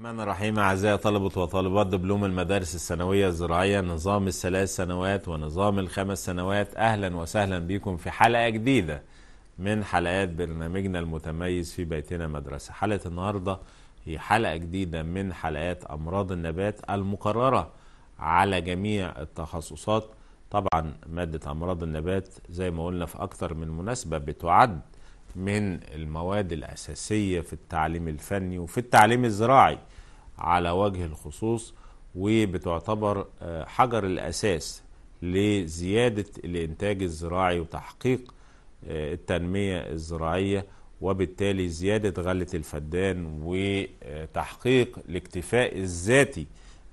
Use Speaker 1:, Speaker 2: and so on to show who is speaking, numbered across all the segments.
Speaker 1: الرحمن الرحيم أعزائي طلبة وطالبات دبلوم المدارس الثانوية الزراعية نظام الثلاث سنوات ونظام الخمس سنوات أهلا وسهلا بكم في حلقة جديدة من حلقات برنامجنا المتميز في بيتنا مدرسة حلقة النهاردة هي حلقة جديدة من حلقات أمراض النبات المقررة على جميع التخصصات طبعا مادة أمراض النبات زي ما قلنا في أكثر من مناسبة بتعد من المواد الأساسية في التعليم الفني وفي التعليم الزراعي على وجه الخصوص وبتعتبر آه، حجر الأساس لزيادة الإنتاج الزراعي وتحقيق آه، التنمية الزراعية وبالتالي زيادة غلة الفدان وتحقيق الاكتفاء الذاتي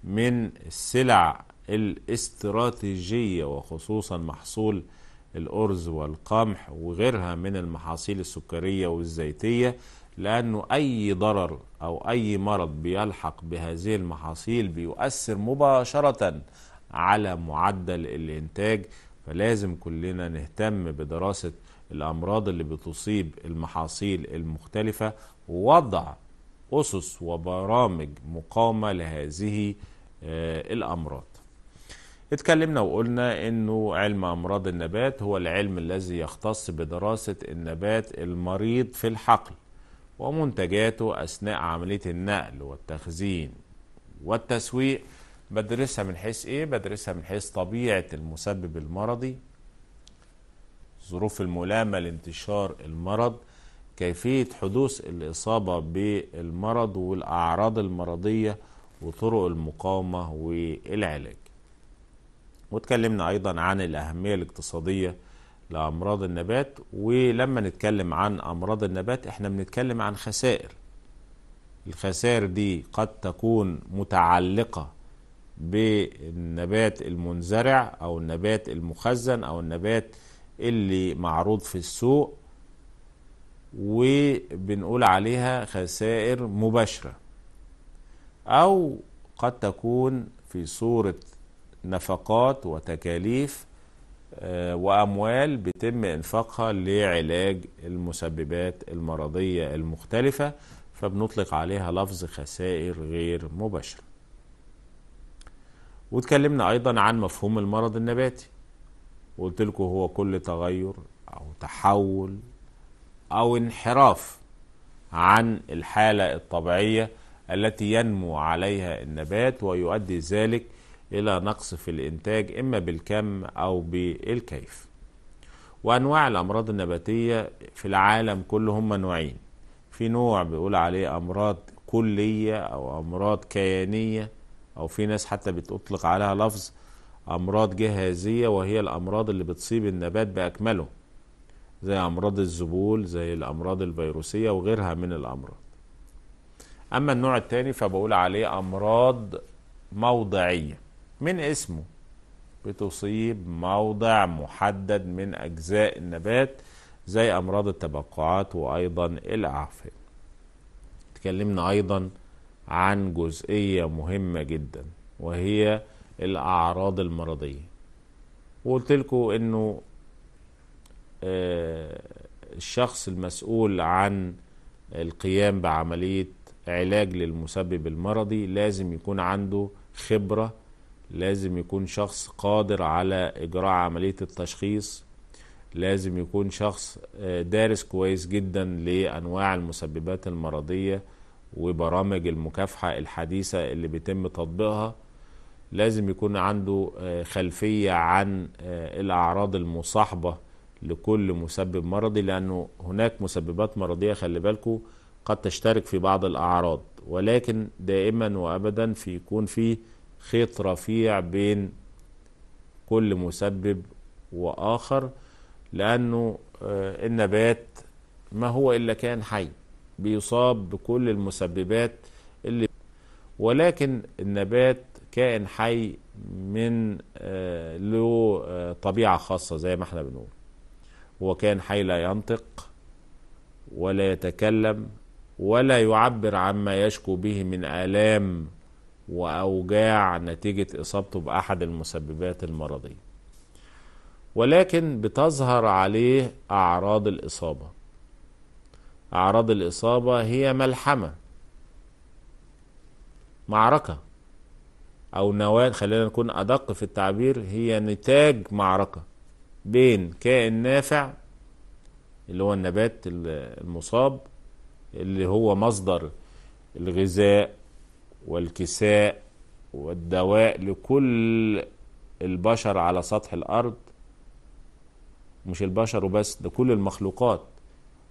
Speaker 1: من السلع الاستراتيجية وخصوصا محصول الأرز والقمح وغيرها من المحاصيل السكرية والزيتية لأنه أي ضرر أو أي مرض بيلحق بهذه المحاصيل بيؤثر مباشرة على معدل الإنتاج فلازم كلنا نهتم بدراسة الأمراض اللي بتصيب المحاصيل المختلفة ووضع أسس وبرامج مقاومة لهذه آه، الأمراض اتكلمنا وقلنا انه علم امراض النبات هو العلم الذي يختص بدراسة النبات المريض في الحقل ومنتجاته اثناء عملية النقل والتخزين والتسويق بدرسها من حيث ايه بدرسها من حيث طبيعة المسبب المرضي ظروف الملامة لانتشار المرض كيفية حدوث الإصابة بالمرض والأعراض المرضية وطرق المقاومة والعلاج واتكلمنا أيضا عن الأهمية الاقتصادية لأمراض النبات ولما نتكلم عن أمراض النبات احنا بنتكلم عن خسائر الخسائر دي قد تكون متعلقة بالنبات المنزرع أو النبات المخزن أو النبات اللي معروض في السوق وبنقول عليها خسائر مباشرة أو قد تكون في صورة نفقات وتكاليف آه، وأموال بيتم إنفاقها لعلاج المسببات المرضية المختلفة فبنطلق عليها لفظ خسائر غير مباشرة واتكلمنا أيضا عن مفهوم المرض النباتي وقلت لكم هو كل تغير أو تحول أو انحراف عن الحالة الطبيعية التي ينمو عليها النبات ويؤدي ذلك إلى نقص في الإنتاج إما بالكم أو بالكيف وأنواع الأمراض النباتية في العالم كله هم نوعين في نوع بيقول عليه أمراض كلية أو أمراض كيانية أو في ناس حتى بتطلق عليها لفظ أمراض جهازية وهي الأمراض اللي بتصيب النبات بأكمله زي أمراض الذبول زي الأمراض الفيروسية وغيرها من الأمراض أما النوع الثاني فبقول عليه أمراض موضعية من اسمه بتصيب موضع محدد من أجزاء النبات زي أمراض التبقعات وأيضا الأعفن اتكلمنا أيضا عن جزئية مهمة جدا وهي الأعراض المرضية وقلت لكم أنه آه، الشخص المسؤول عن القيام بعملية علاج للمسبب المرضي لازم يكون عنده خبرة لازم يكون شخص قادر على إجراء عملية التشخيص لازم يكون شخص آه، دارس كويس جدا لأنواع المسببات المرضية وبرامج المكافحة الحديثة اللي بيتم تطبيقها لازم يكون عنده آه، خلفية عن آه، الأعراض المصاحبة لكل مسبب مرضي لأنه هناك مسببات مرضية خلي بالكم قد تشترك في بعض الأعراض ولكن دائما وأبدا في يكون فيه خيط رفيع بين كل مسبب وآخر لأنه آه، النبات ما هو إلا كان حي بيصاب بكل المسببات اللي ولكن النبات كائن حي من آه، له آه، طبيعة خاصة زي ما احنا بنقول هو كائن حي لا ينطق ولا يتكلم ولا يعبر عما يشكو به من آلام وأوجاع نتيجة إصابته بأحد المسببات المرضية ولكن بتظهر عليه أعراض الإصابة أعراض الإصابة هي ملحمة معركة أو نواة خلينا نكون أدق في التعبير هي نتاج معركة بين كائن نافع اللي هو النبات المصاب اللي هو مصدر الغذاء والكساء والدواء لكل البشر على سطح الأرض مش البشر وبس ده كل المخلوقات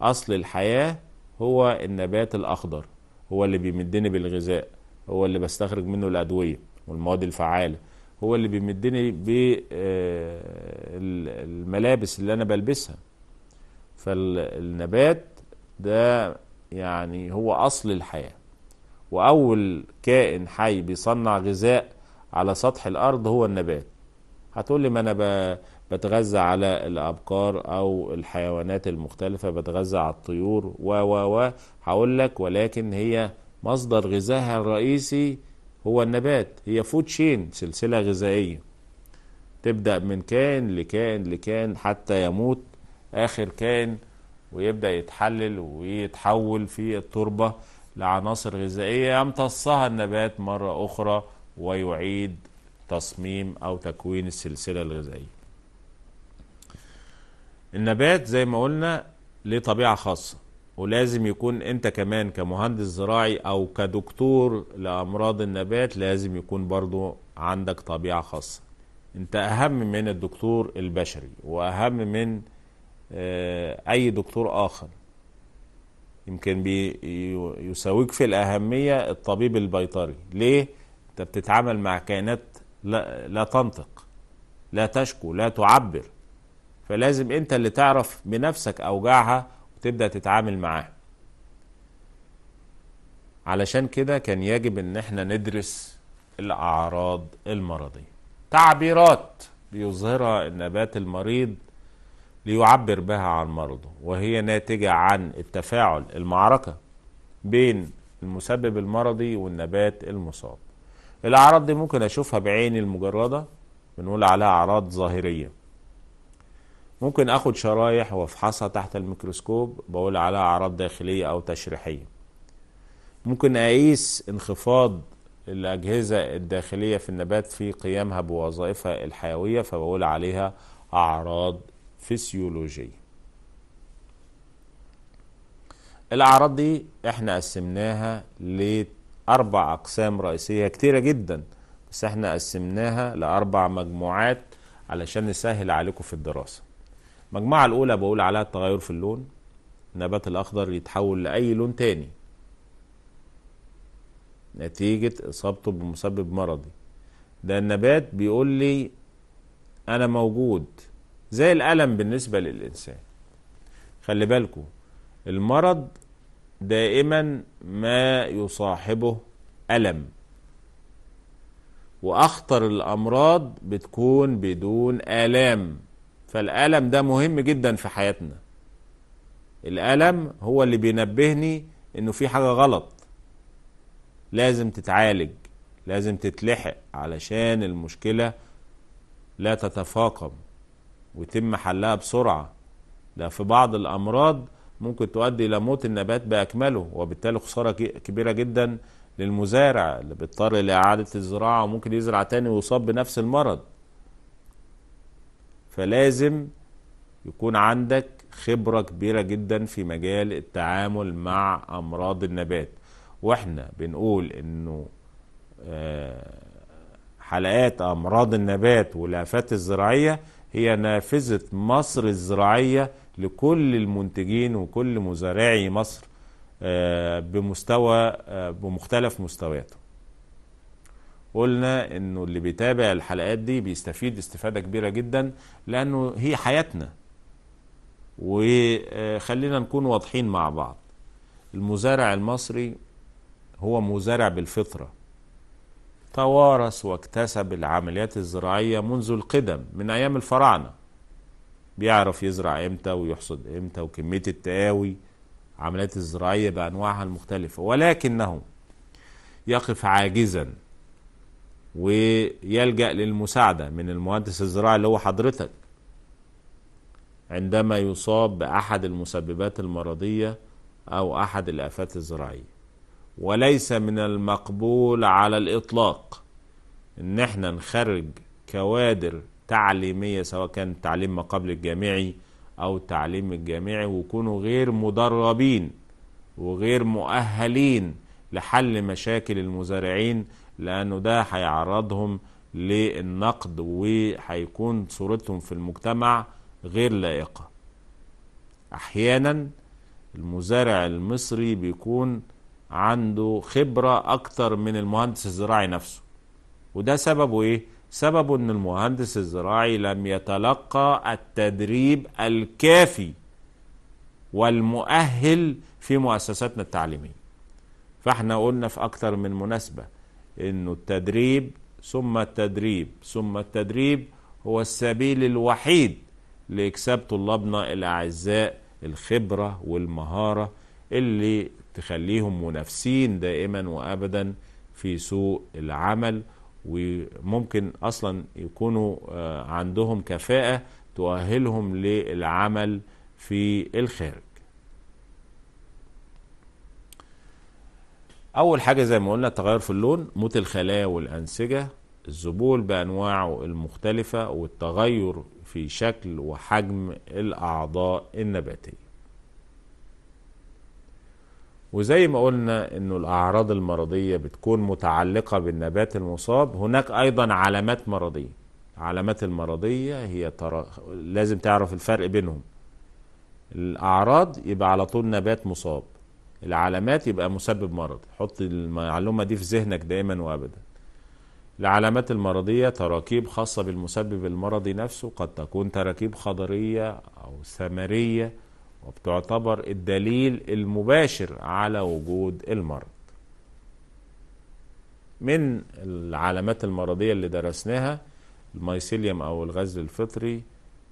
Speaker 1: أصل الحياة هو النبات الأخضر هو اللي بيمدني بالغذاء هو اللي بستخرج منه الأدوية والمواد الفعالة هو اللي بيمدني بالملابس آه، اللي أنا بلبسها فالنبات ده يعني هو أصل الحياة واول كائن حي بيصنع غذاء على سطح الارض هو النبات هتقول لي ما انا بتغذى على الابقار او الحيوانات المختلفه بتغذى على الطيور و و و هقول لك ولكن هي مصدر غذائها الرئيسي هو النبات هي فود تشين سلسله غذائيه تبدا من كائن لكائن لكائن حتى يموت اخر كائن ويبدا يتحلل ويتحول في التربه لعناصر غذائية يمتصها النبات مرة أخرى ويعيد تصميم أو تكوين السلسلة الغذائية النبات زي ما قلنا ليه طبيعة خاصة ولازم يكون انت كمان كمهندس زراعي او كدكتور لامراض النبات لازم يكون برضو عندك طبيعة خاصة انت اهم من الدكتور البشري واهم من آه، اي دكتور اخر يمكن بيساويك في الأهمية الطبيب البيطري ليه؟ أنت بتتعامل مع كائنات لا, لا تنطق لا تشكو لا تعبر فلازم أنت اللي تعرف بنفسك أوجاعها وتبدأ تتعامل معاها علشان كده كان يجب ان احنا ندرس الاعراض المرضيه تعبيرات بيظهرها النبات المريض ليعبر بها عن مرضه وهي ناتجة عن التفاعل المعركة بين المسبب المرضي والنبات المصاب الأعراض دي ممكن أشوفها بعيني المجردة بنقول عليها أعراض ظاهرية ممكن أخد شرايح وأفحصها تحت الميكروسكوب بقول عليها أعراض داخلية أو تشريحية ممكن أقيس انخفاض الأجهزة الداخلية في النبات في قيامها بوظائفها الحيوية فبقول عليها أعراض فسيولوجية الأعراض دي احنا قسمناها لأربع أقسام رئيسية كتيرة جدا بس احنا قسمناها لأربع مجموعات علشان نسهل عليكم في الدراسة المجموعة الأولى بقول عليها التغير في اللون النبات الأخضر يتحول لأي لون تاني نتيجة إصابته بمسبب مرضي ده النبات بيقول لي أنا موجود زي الألم بالنسبة للإنسان خلي بالكو المرض دائما ما يصاحبه ألم وأخطر الأمراض بتكون بدون آلام فالألم ده مهم جدا في حياتنا الألم هو اللي بينبهني إنه في حاجة غلط لازم تتعالج لازم تتلحق علشان المشكلة لا تتفاقم ويتم حلها بسرعة ده في بعض الأمراض ممكن تؤدي إلى موت النبات بأكمله وبالتالي خسارة كبيرة جدا للمزارع اللي بيضطر لإعادة الزراعة وممكن يزرع تاني ويصاب بنفس المرض فلازم يكون عندك خبرة كبيرة جدا في مجال التعامل مع أمراض النبات وإحنا بنقول إنه آه، حلقات أمراض النبات والآفات الزراعية هي نافذة مصر الزراعية لكل المنتجين وكل مزارعي مصر آه، بمستوى آه، بمختلف مستوياته قلنا انه اللي بيتابع الحلقات دي بيستفيد استفادة كبيرة جدا لانه هي حياتنا وخلينا نكون واضحين مع بعض المزارع المصري هو مزارع بالفطرة توارث واكتسب العمليات الزراعية منذ القدم من أيام الفراعنة بيعرف يزرع إمتى ويحصد إمتى وكمية التقاوي عمليات الزراعية بأنواعها المختلفة ولكنه يقف عاجزا ويلجأ للمساعدة من المهندس الزراعي اللي هو حضرتك عندما يصاب بأحد المسببات المرضية أو أحد الآفات الزراعية وليس من المقبول على الإطلاق إن إحنا نخرج كوادر تعليمية سواء كان تعليم ما قبل الجامعي أو التعليم الجامعي ويكونوا غير مدربين وغير مؤهلين لحل مشاكل المزارعين لأنه ده هيعرضهم للنقد وهيكون صورتهم في المجتمع غير لائقة أحيانا المزارع المصري بيكون عنده خبرة أكتر من المهندس الزراعي نفسه وده سببه إيه؟ سببه إن المهندس الزراعي لم يتلقى التدريب الكافي والمؤهل في مؤسساتنا التعليمية فاحنا قلنا في أكتر من مناسبة إنه التدريب ثم التدريب ثم التدريب هو السبيل الوحيد لإكساب طلابنا الأعزاء الخبرة والمهارة اللي تخليهم منافسين دائما وابدا في سوق العمل وممكن اصلا يكونوا آه، عندهم كفاءه تؤهلهم للعمل في الخارج اول حاجه زي ما قلنا التغير في اللون موت الخلايا والانسجه الذبول بانواعه المختلفه والتغير في شكل وحجم الاعضاء النباتيه وزي ما قلنا انه الاعراض المرضيه بتكون متعلقه بالنبات المصاب هناك ايضا علامات مرضيه العلامات المرضيه هي ترا... لازم تعرف الفرق بينهم الاعراض يبقى على طول نبات مصاب العلامات يبقى مسبب مرض حط المعلومه دي في ذهنك دائما وابدا العلامات المرضية تراكيب خاصة بالمسبب المرضي نفسه قد تكون تراكيب خضرية أو ثمرية وبتعتبر الدليل المباشر على وجود المرض من العلامات المرضية اللي درسناها المايسيليوم أو الغزل الفطري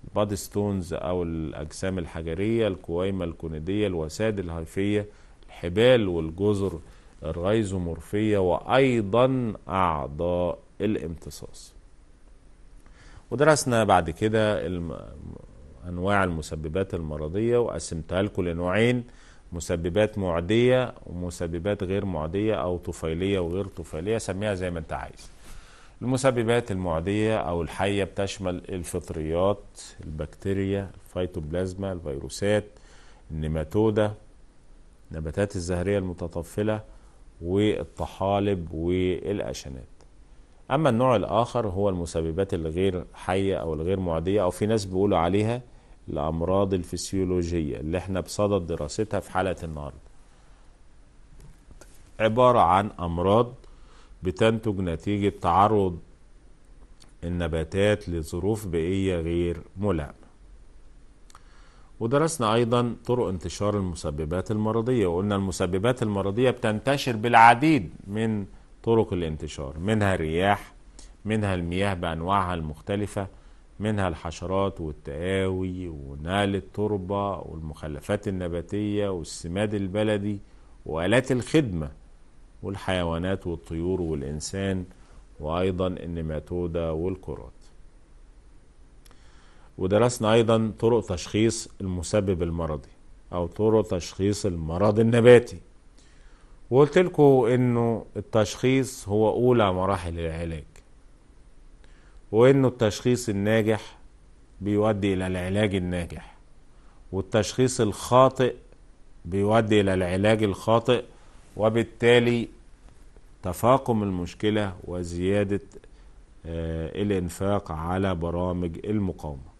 Speaker 1: البادي ستونز أو الأجسام الحجرية الكويمة الكونيدية الوساد الهيفية الحبال والجزر الريزومورفية وأيضا أعضاء الامتصاص ودرسنا بعد كده الم... انواع المسببات المرضيه وقسمتها لكم لنوعين مسببات معديه ومسببات غير معديه او طفيليه وغير طفيليه سميها زي ما انت عايز المسببات المعديه او الحيه بتشمل الفطريات البكتيريا الفيتوبلازما الفيروسات النيماتودا النباتات الزهريه المتطفله والطحالب والاشنات اما النوع الاخر هو المسببات الغير حيه او الغير معديه او في ناس بيقولوا عليها الأمراض الفسيولوجية اللي احنا بصدد دراستها في حلقة النهاردة عبارة عن أمراض بتنتج نتيجة تعرض النباتات لظروف بيئية غير ملائمة ودرسنا أيضا طرق انتشار المسببات المرضية وقلنا المسببات المرضية بتنتشر بالعديد من طرق الانتشار منها الرياح منها المياه بأنواعها المختلفة منها الحشرات والتقاوي ونقل التربة والمخلفات النباتية والسماد البلدي وآلات الخدمة والحيوانات والطيور والإنسان وأيضا النماتودة والكرات ودرسنا أيضا طرق تشخيص المسبب المرضي أو طرق تشخيص المرض النباتي وقلت لكم إنه التشخيص هو أولى مراحل العلاج وانه التشخيص الناجح بيؤدي الى العلاج الناجح والتشخيص الخاطئ بيؤدي الى العلاج الخاطئ وبالتالي تفاقم المشكله وزياده آه، الانفاق على برامج المقاومه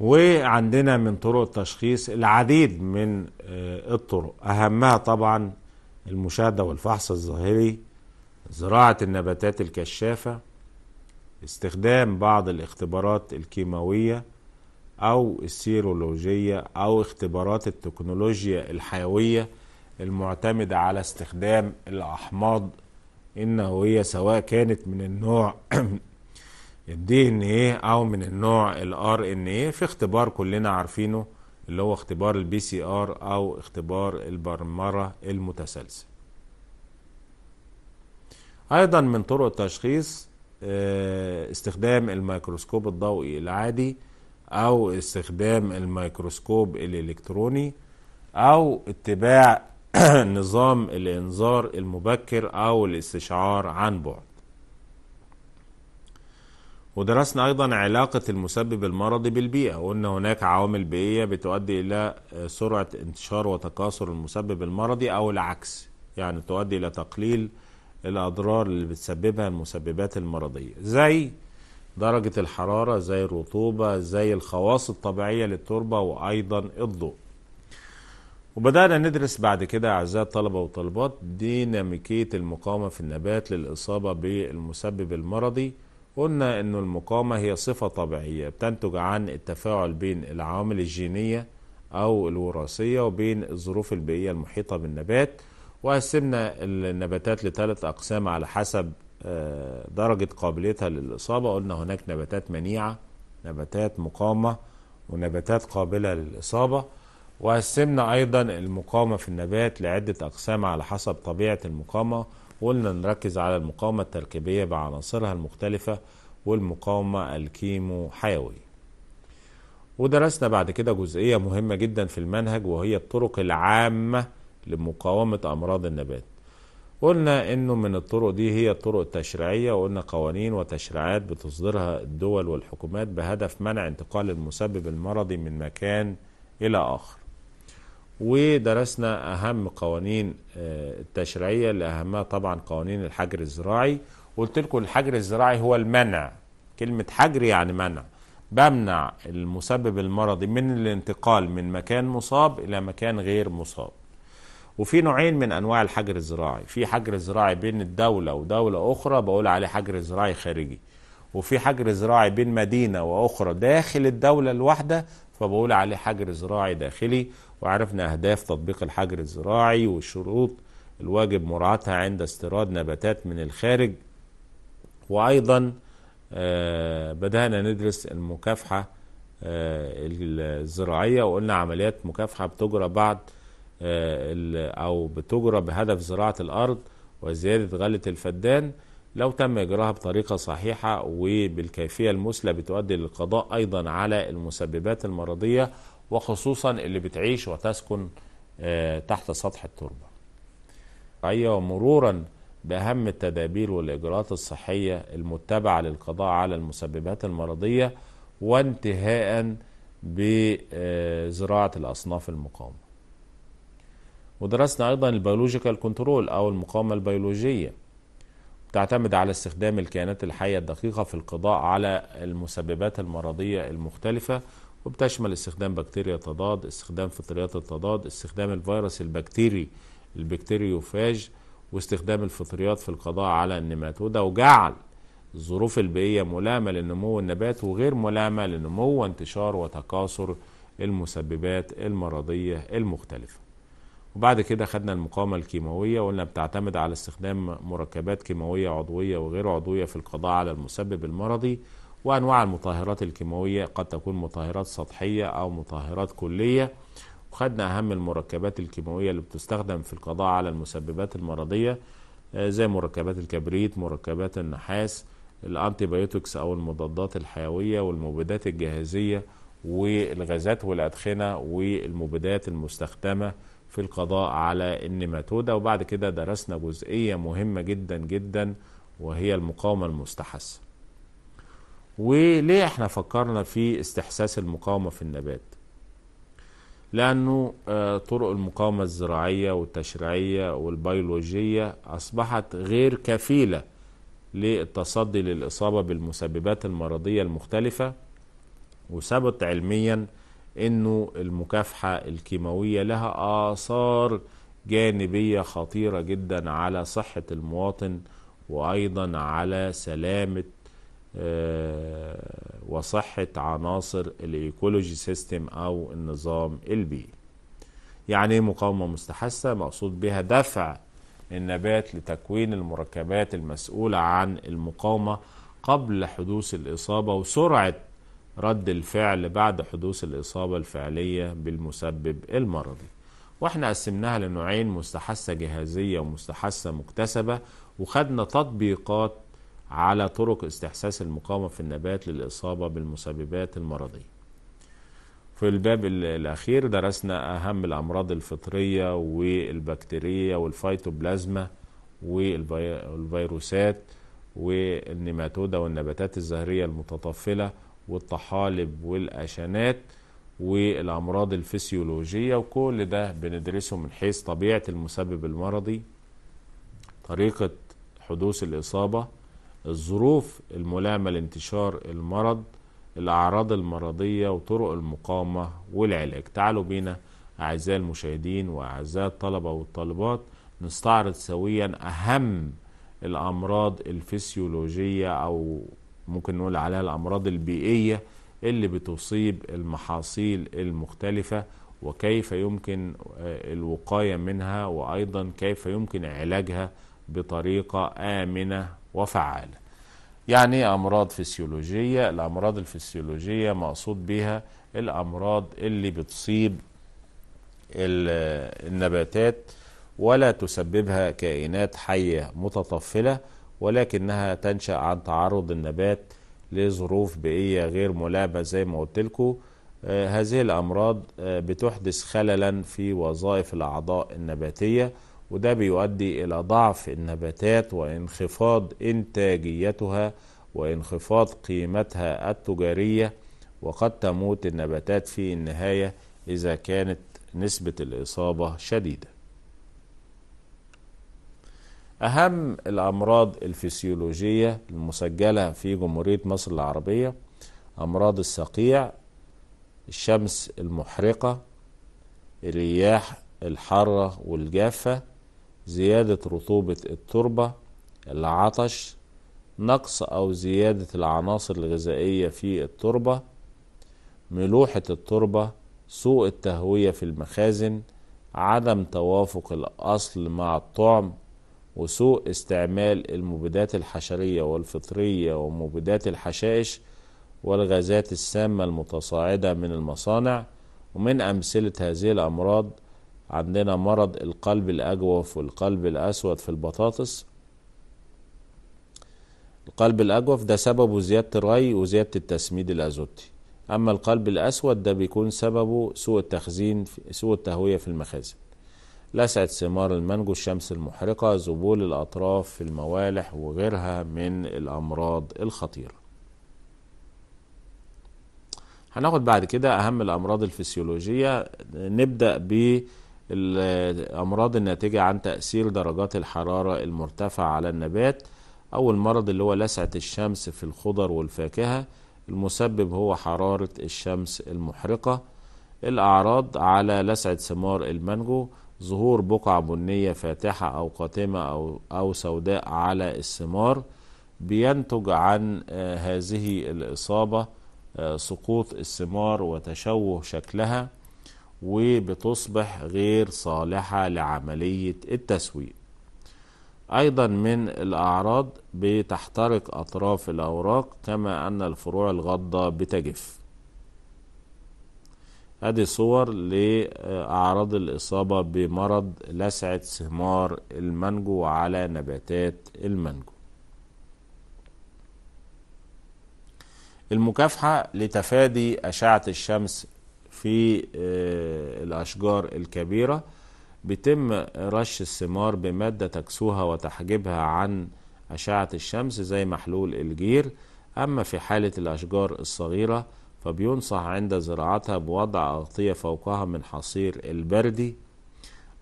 Speaker 1: وعندنا من طرق التشخيص العديد من آه، الطرق اهمها طبعا المشاهده والفحص الظاهري زراعة النباتات الكشافة استخدام بعض الاختبارات الكيماوية أو السيرولوجية أو اختبارات التكنولوجيا الحيوية المعتمدة على استخدام الأحماض النووية سواء كانت من النوع الدي ان ايه او من النوع الار ان ايه في اختبار كلنا عارفينه اللي هو اختبار البي سي ار او اختبار البرمره المتسلسل ايضا من طرق التشخيص آه، استخدام الميكروسكوب الضوئي العادي او استخدام الميكروسكوب الالكتروني او اتباع نظام الانذار المبكر او الاستشعار عن بعد ودرسنا ايضا علاقة المسبب المرضي بالبيئة وان هناك عوامل بيئية بتؤدي الى آه، سرعة انتشار وتكاثر المسبب المرضي او العكس يعني تؤدي الى تقليل الاضرار اللي بتسببها المسببات المرضيه زي درجه الحراره زي الرطوبه زي الخواص الطبيعيه للتربه وايضا الضوء وبدأنا ندرس بعد كده أعزائي الطلبة والطالبات ديناميكية المقاومة في النبات للإصابة بالمسبب المرضي قلنا أن المقاومة هي صفة طبيعية بتنتج عن التفاعل بين العوامل الجينية أو الوراثية وبين الظروف البيئية المحيطة بالنبات وقسمنا النباتات لثلاث أقسام على حسب آه، درجة قابليتها للإصابة قلنا هناك نباتات منيعة نباتات مقاومة ونباتات قابلة للإصابة وقسمنا أيضا المقاومة في النبات لعدة أقسام على حسب طبيعة المقاومة وقلنا نركز على المقاومة التركيبية بعناصرها المختلفة والمقاومة الكيمو حيوية ودرسنا بعد كده جزئية مهمة جدا في المنهج وهي الطرق العامة لمقاومة أمراض النبات قلنا انه من الطرق دي هي الطرق التشريعيه وقلنا قوانين وتشريعات بتصدرها الدول والحكومات بهدف منع انتقال المسبب المرضي من مكان الى اخر ودرسنا اهم قوانين آه، التشريعيه اللي اهمها طبعا قوانين الحجر الزراعي قلت لكم الحجر الزراعي هو المنع كلمه حجر يعني منع بمنع المسبب المرضي من الانتقال من مكان مصاب الى مكان غير مصاب وفي نوعين من انواع الحجر الزراعي في حجر زراعي بين الدوله ودوله اخرى بقول عليه حجر زراعي خارجي وفي حجر زراعي بين مدينه واخرى داخل الدوله الواحده فبقول عليه حجر زراعي داخلي وعرفنا اهداف تطبيق الحجر الزراعي والشروط الواجب مراعاتها عند استيراد نباتات من الخارج وايضا آه، بدانا ندرس المكافحه آه، الزراعيه وقلنا عمليات مكافحه بتجرى بعد آه، أو بتجرى بهدف زراعة الأرض وزيادة غلة الفدان لو تم إجراها بطريقة صحيحة وبالكيفية المثلى بتؤدي للقضاء أيضا على المسببات المرضية وخصوصا اللي بتعيش وتسكن آه، تحت سطح التربة أيوة ومرورا بأهم التدابير والإجراءات الصحية المتبعة للقضاء على المسببات المرضية وانتهاء بزراعة آه، الأصناف المقاومة ودرسنا أيضا البيولوجيكال كنترول أو المقاومة البيولوجية تعتمد على استخدام الكائنات الحية الدقيقة في القضاء على المسببات المرضية المختلفة وبتشمل استخدام بكتيريا تضاد استخدام فطريات التضاد استخدام الفيروس البكتيري البكتيريوفاج واستخدام الفطريات في القضاء على النماتودة وجعل الظروف البيئية ملائمة لنمو النبات وغير ملائمة لنمو وانتشار وتكاثر المسببات المرضية المختلفة وبعد كده خدنا المقاومة الكيماوية وقلنا بتعتمد على استخدام مركبات كيماوية عضوية وغير عضوية في القضاء على المسبب المرضي وأنواع المطهرات الكيماوية قد تكون مطهرات سطحية أو مطهرات كلية وخدنا أهم المركبات الكيماوية اللي بتستخدم في القضاء على المسببات المرضية آه، زي مركبات الكبريت مركبات النحاس الانتيبيوتكس أو المضادات الحيوية والمبيدات الجاهزية والغازات والأدخنة والمبيدات المستخدمة في القضاء على النيماتودا وبعد كده درسنا جزئية مهمة جدا جدا وهي المقاومة المستحثة وليه احنا فكرنا في استحساس المقاومة في النبات لأنه آه، طرق المقاومة الزراعية والتشريعية والبيولوجية أصبحت غير كفيلة للتصدي للإصابة بالمسببات المرضية المختلفة وثبت علميا انه المكافحه الكيماويه لها اثار جانبيه خطيره جدا على صحه المواطن وايضا على سلامه آه، وصحه عناصر الايكولوجي سيستم او النظام البيئي يعني مقاومه مستحثه مقصود بها دفع النبات لتكوين المركبات المسؤوله عن المقاومه قبل حدوث الاصابه وسرعه رد الفعل بعد حدوث الإصابة الفعلية بالمسبب المرضي واحنا قسمناها لنوعين مستحسة جهازية ومستحسة مكتسبة وخدنا تطبيقات على طرق استحساس المقاومة في النبات للإصابة بالمسببات المرضية في الباب الأخير درسنا أهم الأمراض الفطرية والبكتيرية والفيتوبلازما والفيروسات والنيماتودا والنباتات الزهرية المتطفلة والطحالب والاشانات والامراض الفسيولوجيه وكل ده بندرسه من حيث طبيعه المسبب المرضي طريقه حدوث الاصابه الظروف الملائمه لانتشار المرض الاعراض المرضيه وطرق المقاومه والعلاج تعالوا بينا اعزائي المشاهدين واعزائي الطلبه والطالبات نستعرض سويا اهم الامراض الفسيولوجيه او ممكن نقول عليها الأمراض البيئية اللي بتصيب المحاصيل المختلفة وكيف يمكن آه، الوقاية منها وأيضا كيف يمكن علاجها بطريقة آمنة وفعالة يعني أمراض فسيولوجية الأمراض الفسيولوجية مقصود بها الأمراض اللي بتصيب آه، النباتات ولا تسببها كائنات حية متطفلة ولكنها تنشأ عن تعرض النبات لظروف بيئية غير ملائمة زي ما قلت لكم آه، هذه الأمراض آه، بتحدث خللا في وظائف الأعضاء النباتية وده بيؤدي إلى ضعف النباتات وانخفاض إنتاجيتها وانخفاض قيمتها التجارية وقد تموت النباتات في النهاية إذا كانت نسبة الإصابة شديدة أهم الأمراض الفسيولوجية المسجلة في جمهورية مصر العربية أمراض الصقيع الشمس المحرقة الرياح الحارة والجافة زيادة رطوبة التربة العطش نقص أو زيادة العناصر الغذائية في التربة ملوحة التربة سوء التهوية في المخازن عدم توافق الأصل مع الطعم وسوء استعمال المبيدات الحشرية والفطرية ومبيدات الحشائش والغازات السامة المتصاعدة من المصانع ومن أمثلة هذه الأمراض عندنا مرض القلب الأجوف والقلب الأسود في البطاطس القلب الأجوف ده سببه زيادة الري وزيادة التسميد الأزوتي أما القلب الأسود ده بيكون سببه سوء التخزين سوء التهوية في المخازن لسعة ثمار المانجو الشمس المحرقة ذبول الأطراف في الموالح وغيرها من الأمراض الخطيرة هناخد بعد كده أهم الأمراض الفسيولوجية نبدأ بالأمراض الناتجة عن تأثير درجات الحرارة المرتفعة على النبات أو المرض اللي هو لسعة الشمس في الخضر والفاكهة المسبب هو حرارة الشمس المحرقة الأعراض على لسعة ثمار المانجو ظهور بقع بنية فاتحة أو قاتمة أو, أو سوداء على الثمار بينتج عن آه، هذه الإصابة آه، سقوط الثمار وتشوه شكلها وبتصبح غير صالحة لعملية التسويق أيضا من الأعراض بتحترق أطراف الأوراق كما أن الفروع الغضة بتجف هذه صور لأعراض الإصابة بمرض لسعة ثمار المانجو على نباتات المانجو المكافحة لتفادي أشعة الشمس في آه، الأشجار الكبيرة بيتم رش الثمار بمادة تكسوها وتحجبها عن أشعة الشمس زي محلول الجير أما في حالة الأشجار الصغيرة فبينصح عند زراعتها بوضع أغطية فوقها من حصير البردي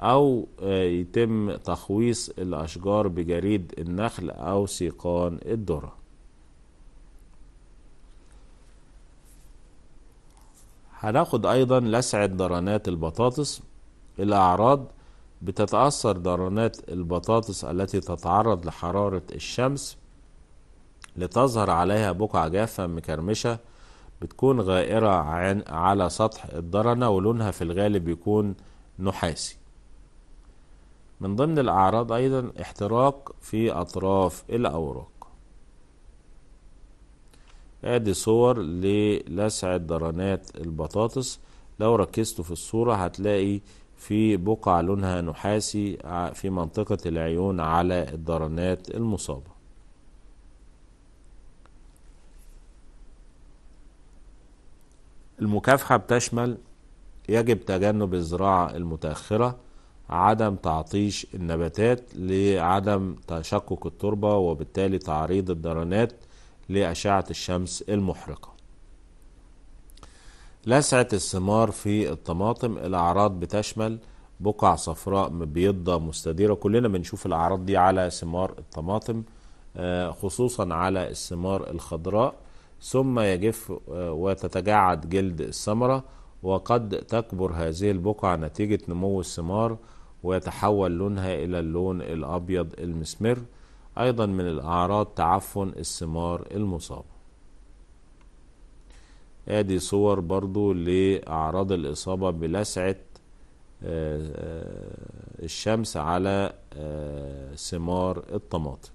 Speaker 1: أو آه، يتم تخويص الأشجار بجريد النخل أو سيقان الذرة هناخد أيضا لسعة درانات البطاطس الأعراض بتتأثر درانات البطاطس التي تتعرض لحرارة الشمس لتظهر عليها بقع جافة مكرمشة بتكون غائرة عن على سطح الدرنة ولونها في الغالب بيكون نحاسي من ضمن الأعراض أيضا احتراق في أطراف الأوراق ادي صور للسع درنات البطاطس لو ركزتوا في الصورة هتلاقي في بقع لونها نحاسي في منطقة العيون على الدرنات المصابة المكافحة بتشمل يجب تجنب الزراعة المتأخرة عدم تعطيش النباتات لعدم تشقق التربة وبالتالي تعريض الدرنات لأشعة الشمس المحرقة لسعة الثمار في الطماطم الأعراض بتشمل بقع صفراء بيضة مستديرة كلنا بنشوف الأعراض دي على ثمار الطماطم آه، خصوصا على الثمار الخضراء ثم يجف آه، وتتجعد جلد الثمرة وقد تكبر هذه البقعة نتيجة نمو الثمار ويتحول لونها إلى اللون الأبيض المسمر أيضا من الأعراض تعفن الثمار المصاب ادي صور برضو لأعراض الإصابة بلسعة آه، آه، الشمس على ثمار الطماطم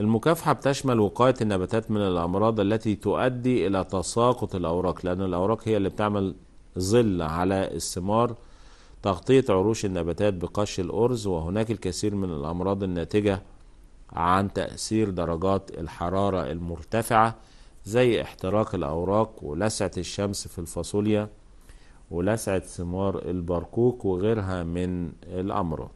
Speaker 1: المكافحة بتشمل وقاية النباتات من الأمراض التي تؤدي إلى تساقط الأوراق لأن الأوراق هي اللي بتعمل ظل على الثمار تغطية عروش النباتات بقش الأرز وهناك الكثير من الأمراض الناتجة عن تأثير درجات الحرارة المرتفعة زي احتراق الأوراق ولسعة الشمس في الفاصوليا ولسعة ثمار البرقوق وغيرها من الأمراض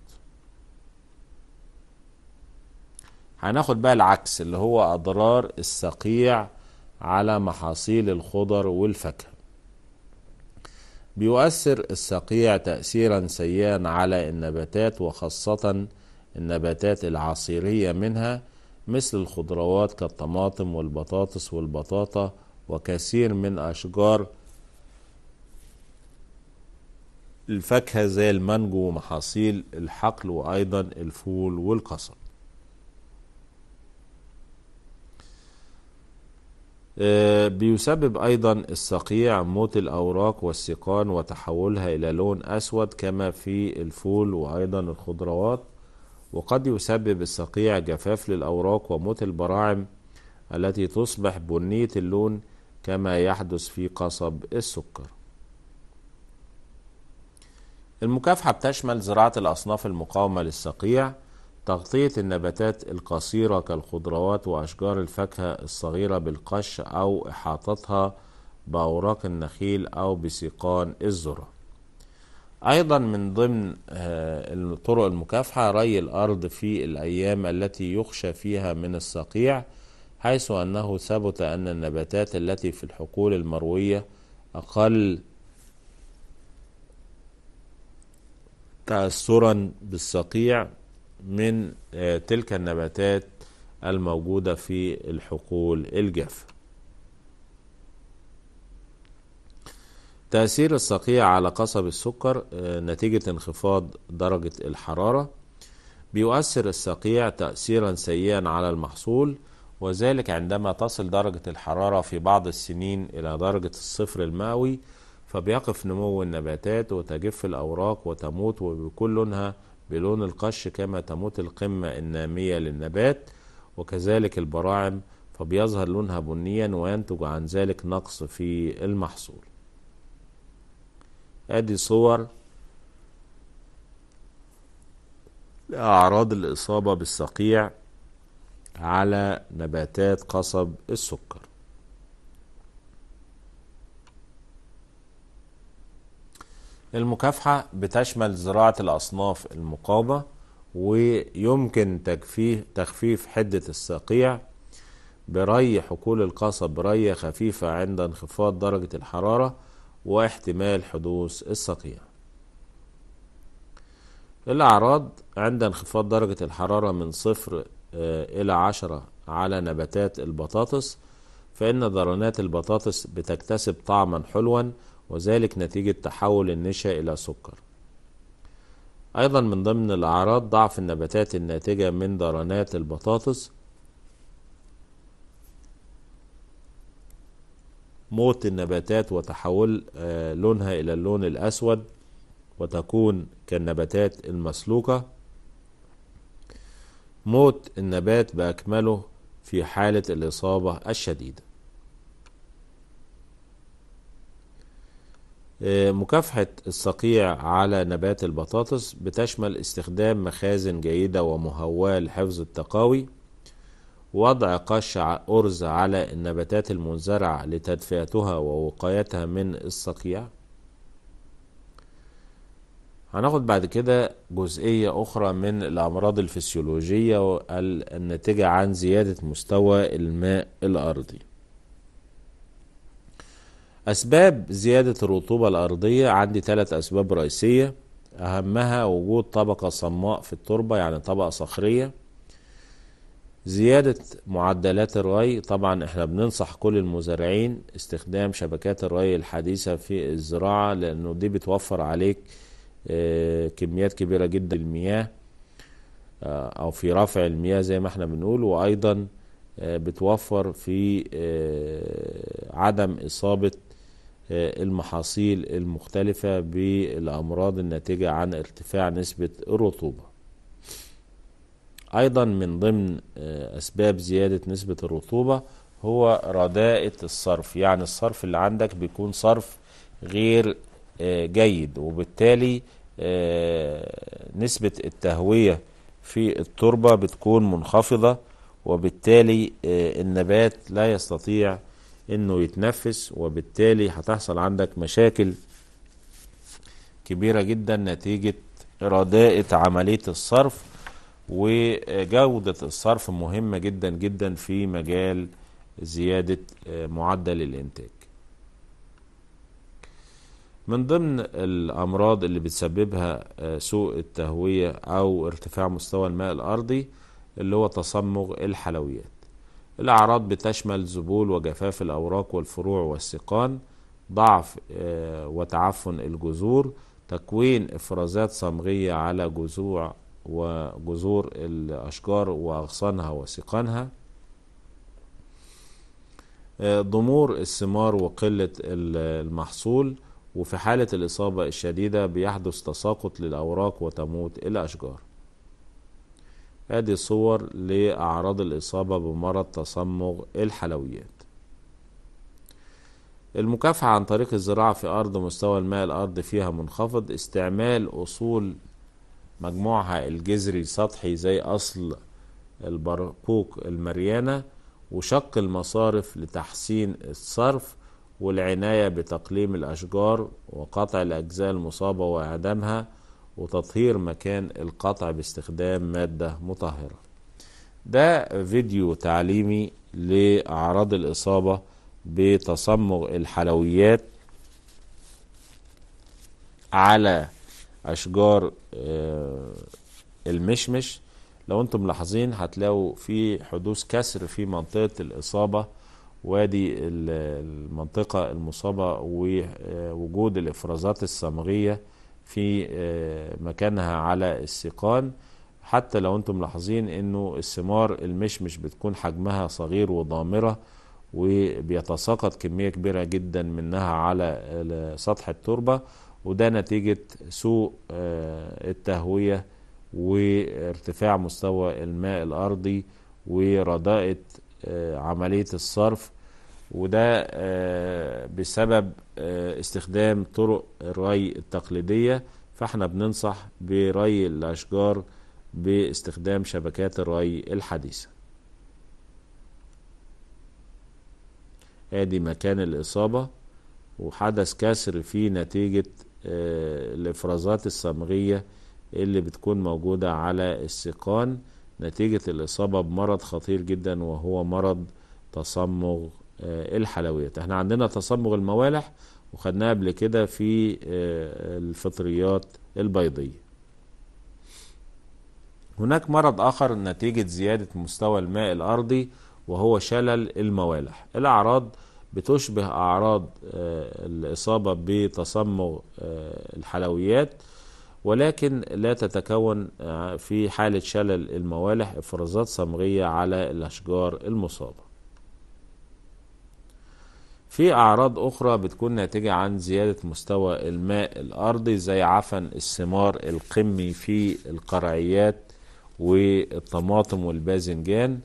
Speaker 1: هناخد بقى العكس اللي هو أضرار الصقيع على محاصيل الخضر والفاكهة بيؤثر الصقيع تأثيرا سيئا على النباتات وخاصة النباتات العصيرية منها مثل الخضروات كالطماطم والبطاطس والبطاطا وكثير من أشجار الفاكهة زي المانجو ومحاصيل الحقل وأيضا الفول والقصب آه، بيسبب أيضا الصقيع موت الأوراق والسيقان وتحولها إلى لون أسود كما في الفول وأيضا الخضروات وقد يسبب الصقيع جفاف للأوراق وموت البراعم التي تصبح بنية اللون كما يحدث في قصب السكر المكافحة بتشمل زراعة الأصناف المقاومة للصقيع تغطية النباتات القصيرة كالخضروات وأشجار الفاكهة الصغيرة بالقش أو إحاطتها بأوراق النخيل أو بسيقان الذرة. أيضا من ضمن آه، طرق المكافحة ري الأرض في الأيام التي يخشى فيها من الصقيع حيث أنه ثبت أن النباتات التي في الحقول المروية أقل تأثرا بالصقيع من آه، تلك النباتات الموجودة في الحقول الجافة تأثير الصقيع على قصب السكر آه، نتيجة انخفاض درجة الحرارة بيؤثر الصقيع تأثيرا سيئا على المحصول وذلك عندما تصل درجة الحرارة في بعض السنين إلى درجة الصفر المئوي فبيقف نمو النباتات وتجف الأوراق وتموت وبكل لونها بلون القش كما تموت القمة النامية للنبات وكذلك البراعم فبيظهر لونها بنيا وينتج عن ذلك نقص في المحصول ادي صور لأعراض الإصابة بالصقيع على نباتات قصب السكر المكافحة بتشمل زراعة الأصناف المقابة ويمكن تكفيه تخفيف حدة الصقيع بري حقول القصب بري خفيفة عند انخفاض درجة الحرارة واحتمال حدوث الصقيع الأعراض عند انخفاض درجة الحرارة من صفر آه، إلى عشرة على نباتات البطاطس فإن ذرانات البطاطس بتكتسب طعما حلوا وذلك نتيجة تحول النشا إلى سكر أيضا من ضمن الأعراض ضعف النباتات الناتجة من درنات البطاطس موت النباتات وتحول آه، لونها إلى اللون الأسود وتكون كالنباتات المسلوقة موت النبات بأكمله في حالة الإصابة الشديدة آه، مكافحة الصقيع على نبات البطاطس بتشمل استخدام مخازن جيدة ومهواة لحفظ التقاوي وضع قشع أرز على النباتات المنزرعة لتدفئتها ووقايتها من الصقيع هناخد بعد كده جزئية أخرى من الأمراض الفسيولوجية الناتجة عن زيادة مستوى الماء الأرضي أسباب زيادة الرطوبة الأرضية عندي ثلاث أسباب رئيسية أهمها وجود طبقة صماء في التربة يعني طبقة صخرية زيادة معدلات الري طبعا احنا بننصح كل المزارعين استخدام شبكات الري الحديثة في الزراعة لأنه دي بتوفر عليك آه، كميات كبيرة جدا المياه آه، أو في رفع المياه زي ما احنا بنقول وأيضا آه، بتوفر في عدم إصابة آه، المحاصيل المختلفة بالأمراض الناتجة عن ارتفاع نسبة الرطوبة أيضا من ضمن آه، أسباب زيادة نسبة الرطوبة هو رداءة الصرف يعني الصرف اللي عندك بيكون صرف غير آه، جيد وبالتالي نسبة التهوية في التربة بتكون منخفضة وبالتالي النبات لا يستطيع انه يتنفس وبالتالي هتحصل عندك مشاكل كبيرة جدا نتيجة رداءة عملية الصرف وجودة الصرف مهمة جدا جدا في مجال زيادة آه، معدل الإنتاج من ضمن الأمراض اللي بتسببها آه، سوء التهوية أو ارتفاع مستوى الماء الأرضي اللي هو تصمغ الحلويات الأعراض بتشمل ذبول وجفاف الأوراق والفروع والسقان ضعف آه، وتعفن الجذور تكوين إفرازات صمغية على جذوع وجذور الأشجار وأغصانها وسقانها آه، ضمور الثمار وقلة المحصول وفي حالة الإصابة الشديدة بيحدث تساقط للأوراق وتموت الأشجار ادي صور لاعراض الاصابه بمرض تصمغ الحلويات المكافحة عن طريق الزراعة في أرض مستوى الماء الأرض فيها منخفض استعمال أصول مجموعها الجذري السطحي زي أصل البرقوق المريانة وشق المصارف لتحسين الصرف والعناية بتقليم الأشجار وقطع الأجزاء المصابة وإعدامها وتطهير مكان القطع باستخدام مادة مطهرة ده فيديو تعليمي لأعراض الإصابة بتصمغ الحلويات على أشجار آه، المشمش لو انتم ملاحظين هتلاقوا في حدوث كسر في منطقة الإصابة وادي المنطقة المصابة ووجود الإفرازات الصمغية في آه، مكانها على السيقان حتى لو انتم ملاحظين انه الثمار المشمش بتكون حجمها صغير وضامره وبيتساقط كميه كبيره جدا منها على سطح التربه وده نتيجه سوء آه، التهويه وارتفاع مستوى الماء الارضي ورضائه آه، عمليه الصرف وده آه، بسبب آه، استخدام طرق الري التقليدية فاحنا بننصح بري الأشجار باستخدام شبكات الري الحديثة ادي مكان الإصابة وحدث كسر في نتيجة آه، الإفرازات الصمغية اللي بتكون موجودة على السقان نتيجة الإصابة بمرض خطير جدا وهو مرض تصمغ آه، إيه الحلويات احنا عندنا تصمغ الموالح وخدناها قبل كده في آه، الفطريات البيضية هناك مرض آخر نتيجة زيادة مستوى الماء الأرضي وهو شلل الموالح الأعراض بتشبه أعراض آه، الإصابة بتصمغ الحلويات ولكن لا تتكون في حالة شلل الموالح إفرازات صمغية على الأشجار المصابة في أعراض أخرى بتكون ناتجة عن زيادة مستوى الماء الأرضي زي عفن الثمار القمي في القرعيات والطماطم والباذنجان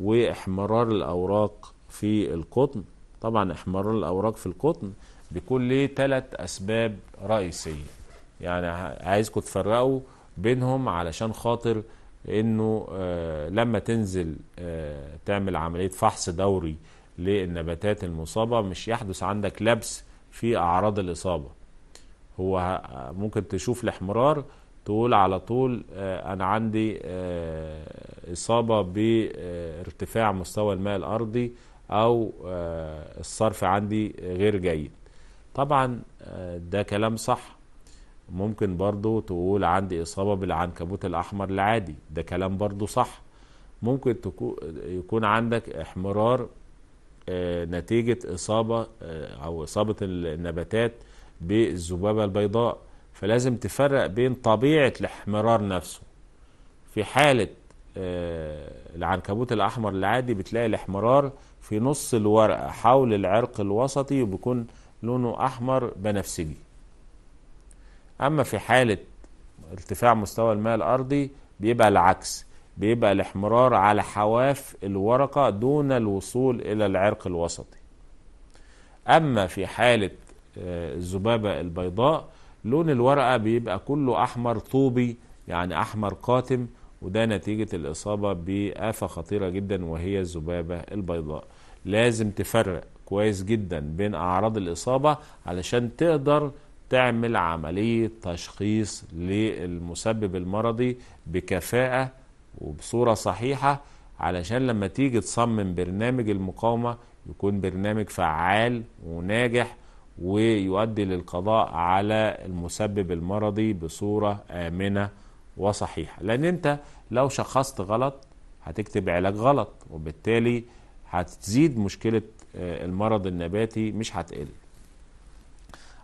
Speaker 1: واحمرار الأوراق في القطن طبعا احمرار الأوراق في القطن بيكون ليه ثلاث أسباب رئيسية يعني عايزكم تفرقوا بينهم علشان خاطر انه آه لما تنزل آه تعمل عملية فحص دوري للنباتات المصابة مش يحدث عندك لبس في أعراض الإصابة هو ممكن تشوف الاحمرار تقول على طول آه، أنا عندي آه، إصابة بارتفاع مستوى الماء الأرضي أو آه، الصرف عندي غير جيد طبعا ده كلام صح ممكن برضو تقول عندي إصابة بالعنكبوت الأحمر العادي ده كلام برضو صح ممكن يكون عندك احمرار آه، نتيجة إصابة آه، أو إصابة النباتات بالذبابة البيضاء فلازم تفرق بين طبيعة الاحمرار نفسه في حالة آه، العنكبوت الأحمر العادي بتلاقي الاحمرار في نص الورقة حول العرق الوسطي وبيكون لونه أحمر بنفسجي أما في حالة ارتفاع مستوى الماء الأرضي بيبقى العكس بيبقى الاحمرار على حواف الورقة دون الوصول إلى العرق الوسطي أما في حالة آه، الذبابة البيضاء لون الورقة بيبقى كله أحمر طوبي يعني أحمر قاتم وده نتيجة الإصابة بآفة خطيرة جدا وهي الذبابة البيضاء لازم تفرق كويس جدا بين أعراض الإصابة علشان تقدر تعمل عملية تشخيص للمسبب المرضي بكفاءة وبصورة صحيحة علشان لما تيجي تصمم برنامج المقاومة يكون برنامج فعال وناجح ويؤدي للقضاء على المسبب المرضي بصورة آمنة وصحيحة لأن أنت لو شخصت غلط هتكتب علاج غلط وبالتالي هتزيد مشكلة آه، المرض النباتي مش هتقل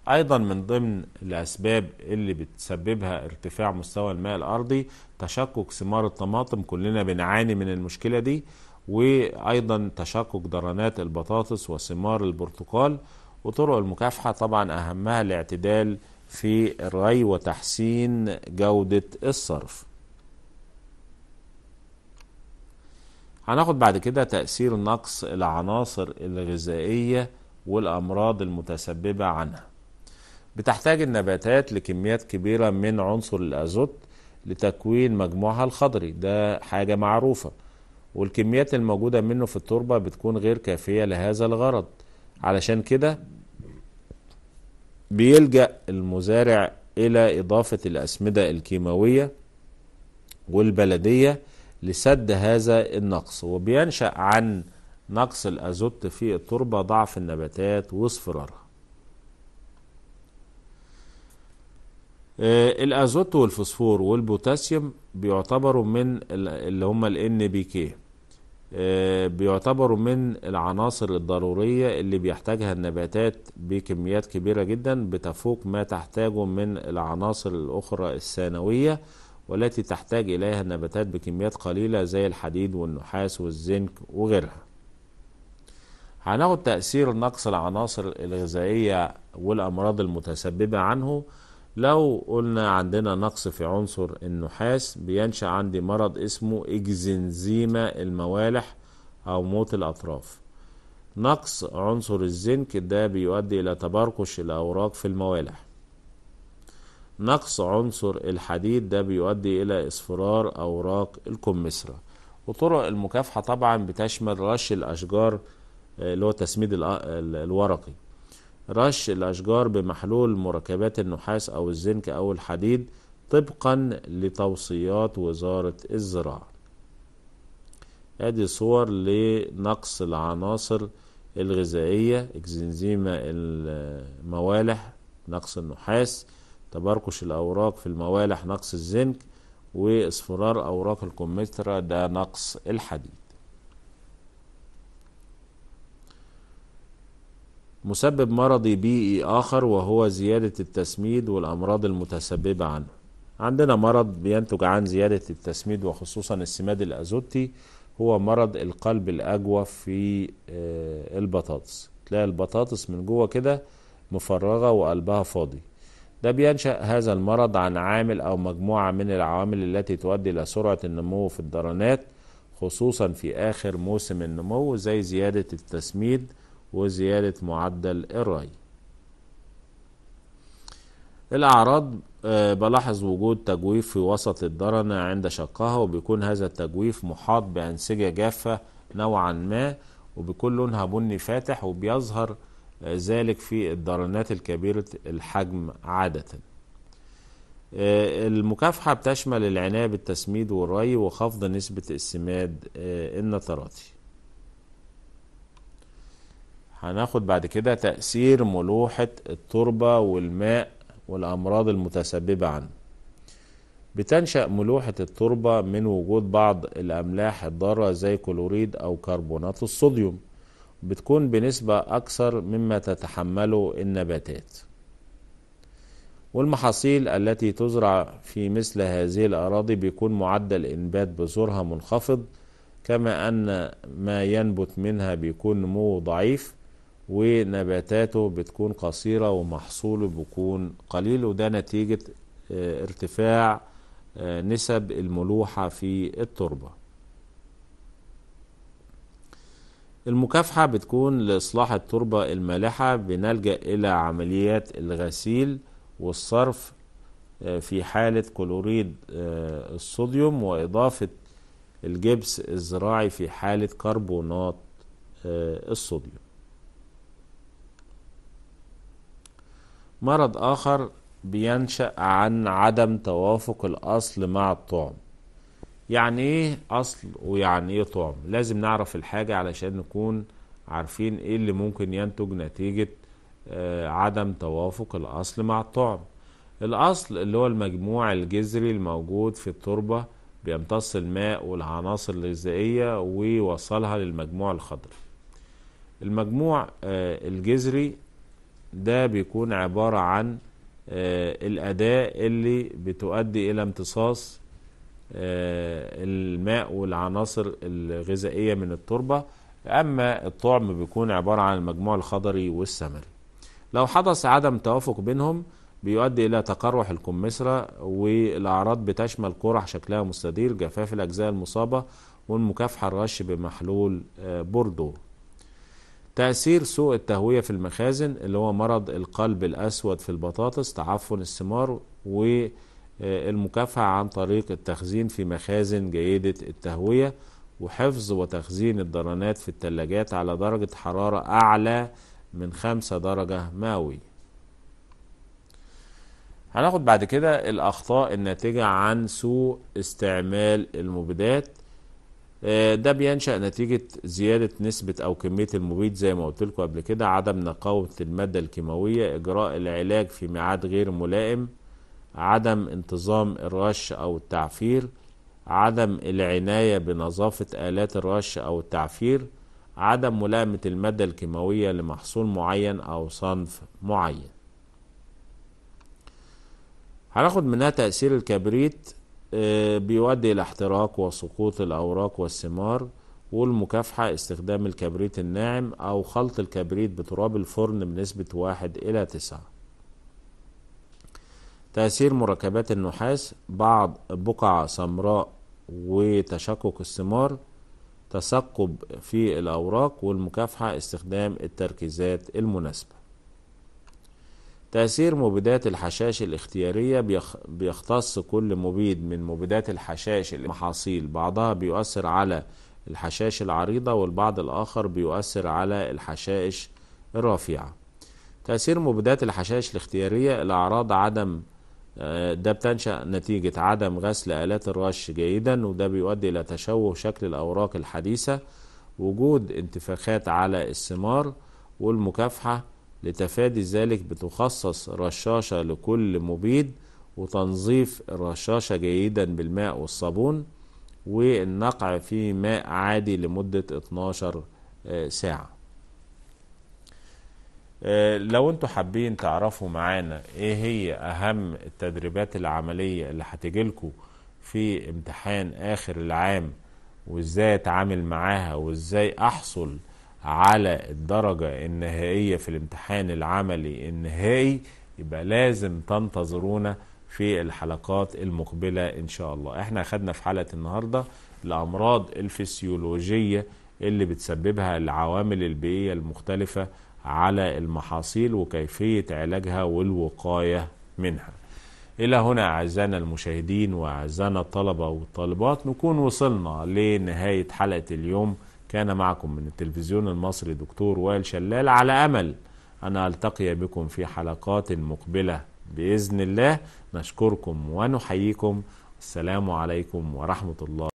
Speaker 1: ايضا من ضمن الاسباب اللي بتسببها ارتفاع مستوى الماء الارضي تشقق ثمار الطماطم كلنا بنعاني من المشكله دي وايضا تشقق درنات البطاطس وثمار البرتقال وطرق المكافحه طبعا اهمها الاعتدال في الري وتحسين جوده الصرف هناخد بعد كده تأثير نقص العناصر الغذائية والأمراض المتسببة عنها بتحتاج النباتات لكميات كبيرة من عنصر الأزوت لتكوين مجموعها الخضري ده حاجة معروفة والكميات الموجودة منه في التربة بتكون غير كافية لهذا الغرض علشان كده بيلجأ المزارع إلى إضافة الأسمدة الكيماوية والبلدية لسد هذا النقص وبينشأ عن نقص الأزوت في التربة ضعف النباتات واصفرارها آه، الازوت والفوسفور والبوتاسيوم بيعتبروا من اللي هم ال كي آه، بيعتبروا من العناصر الضرورية اللي بيحتاجها النباتات بكميات كبيرة جدا بتفوق ما تحتاجه من العناصر الأخرى الثانوية والتي تحتاج إليها النباتات بكميات قليلة زي الحديد والنحاس والزنك وغيرها هناخد تأثير نقص العناصر الغذائية والأمراض المتسببة عنه لو قلنا عندنا نقص في عنصر النحاس بينشأ عندي مرض اسمه إكزنزيما الموالح أو موت الأطراف نقص عنصر الزنك ده بيؤدي إلى تبرقش الأوراق في الموالح نقص عنصر الحديد ده بيؤدي إلى إصفرار أوراق الكمثرى وطرق المكافحة طبعا بتشمل رش الأشجار آه، اللي هو التسميد الورقي رش الأشجار بمحلول مركبات النحاس أو الزنك أو الحديد طبقا لتوصيات وزارة الزراعة ادي صور لنقص العناصر الغذائية اكزنزيما الموالح نقص النحاس تبركش الأوراق في الموالح نقص الزنك واصفرار أوراق الكمثرى ده نقص الحديد مسبب مرضي بيئي آخر وهو زيادة التسميد والأمراض المتسببة عنه عندنا مرض بينتج عن زيادة التسميد وخصوصا السماد الأزوتي هو مرض القلب الأجوف في آه، البطاطس تلاقي البطاطس من جوه كده مفرغة وقلبها فاضي ده بينشأ هذا المرض عن عامل أو مجموعة من العوامل التي تؤدي إلى سرعة النمو في الدرنات خصوصا في آخر موسم النمو زي زيادة التسميد وزيادة معدل الري الأعراض آه، بلاحظ وجود تجويف في وسط الدرنة عند شقها وبيكون هذا التجويف محاط بأنسجة جافة نوعا ما وبيكون لونها بني فاتح وبيظهر آه، ذلك في الدرنات الكبيرة الحجم عادة آه، المكافحة بتشمل العناية بالتسميد والري وخفض نسبة السماد النتراتي هناخد بعد كده تأثير ملوحة التربة والماء والأمراض المتسببة عنه بتنشأ ملوحة التربة من وجود بعض الأملاح الضارة زي كلوريد أو كربونات الصوديوم بتكون بنسبة أكثر مما تتحمله النباتات والمحاصيل التي تزرع في مثل هذه الأراضي بيكون معدل إنبات بذورها منخفض كما أن ما ينبت منها بيكون نموه ضعيف ونباتاته بتكون قصيرة ومحصوله بيكون قليل وده نتيجة آه، ارتفاع آه، نسب الملوحة في التربة المكافحة بتكون لإصلاح التربة المالحة بنلجأ إلى عمليات الغسيل والصرف آه، في حالة كلوريد الصوديوم وإضافة الجبس الزراعي في حالة كربونات الصوديوم مرض آخر بينشأ عن عدم توافق الأصل مع الطعم يعني إيه أصل ويعني إيه طعم لازم نعرف الحاجة علشان نكون عارفين إيه اللي ممكن ينتج نتيجة آه، عدم توافق الأصل مع الطعم الأصل اللي هو المجموع الجذري الموجود في التربة بيمتص الماء والعناصر الغذائية ويوصلها للمجموع الخضري المجموع آه، الجذري ده بيكون عبارة عن آه، الأداة اللي بتؤدي إلى امتصاص آه، الماء والعناصر الغذائية من التربة أما الطعم بيكون عبارة عن المجموع الخضري والسمري لو حدث عدم توافق بينهم بيؤدي إلى تقرح الكمثرى والأعراض بتشمل قرح شكلها مستدير جفاف الأجزاء المصابة والمكافحة الرش بمحلول آه، بوردو تأثير سوء التهوية في المخازن اللي هو مرض القلب الأسود في البطاطس تعفن الثمار والمكافحة عن طريق التخزين في مخازن جيدة التهوية وحفظ وتخزين الدرانات في الثلاجات على درجة حرارة أعلى من خمسة درجة مئوية هناخد بعد كده الأخطاء الناتجة عن سوء استعمال المبيدات آه، ده بينشأ نتيجة زيادة نسبة أو كمية المبيد زي ما قلت لكم قبل كده عدم نقاوة المادة الكيماوية إجراء العلاج في ميعاد غير ملائم عدم انتظام الرش أو التعفير عدم العناية بنظافة آلات الرش أو التعفير عدم ملائمة المادة الكيماوية لمحصول معين أو صنف معين هناخد منها تأثير الكبريت آه، بيؤدي إلى احتراق وسقوط الأوراق والثمار والمكافحة استخدام الكبريت الناعم أو خلط الكبريت بتراب الفرن بنسبة واحد إلى تسعة تأثير مركبات النحاس بعض بقع سمراء وتشقق الثمار تثقب في الأوراق والمكافحة استخدام التركيزات المناسبة تأثير مبيدات الحشائش الاختيارية بيختص كل مبيد من مبيدات الحشائش المحاصيل بعضها بيؤثر على الحشائش العريضة والبعض الآخر بيؤثر على الحشائش الرافعة تأثير مبيدات الحشائش الاختيارية الأعراض عدم آه، ده بتنشأ نتيجة عدم غسل آلات الرش جيدا وده بيؤدي إلى تشوه شكل الأوراق الحديثة وجود انتفاخات على الثمار والمكافحة لتفادي ذلك بتخصص رشاشة لكل مبيد وتنظيف الرشاشة جيدا بالماء والصابون والنقع في ماء عادي لمدة 12 آه، ساعة آه، لو انتوا حابين تعرفوا معانا ايه هي اهم التدريبات العملية اللي هتجيلكوا في امتحان اخر العام وازاي اتعامل معاها وازاي احصل على الدرجة النهائية في الامتحان العملي النهائي يبقى لازم تنتظرونا في الحلقات المقبلة إن شاء الله احنا خدنا في حلقة النهاردة الأمراض الفسيولوجية اللي بتسببها العوامل البيئية المختلفة على المحاصيل وكيفية علاجها والوقاية منها إلى هنا أعزائنا المشاهدين وأعزائنا الطلبة والطالبات نكون وصلنا لنهاية حلقة اليوم كان معكم من التلفزيون المصري دكتور وائل شلال على امل ان التقي بكم في حلقات مقبله باذن الله نشكركم ونحييكم السلام عليكم ورحمه الله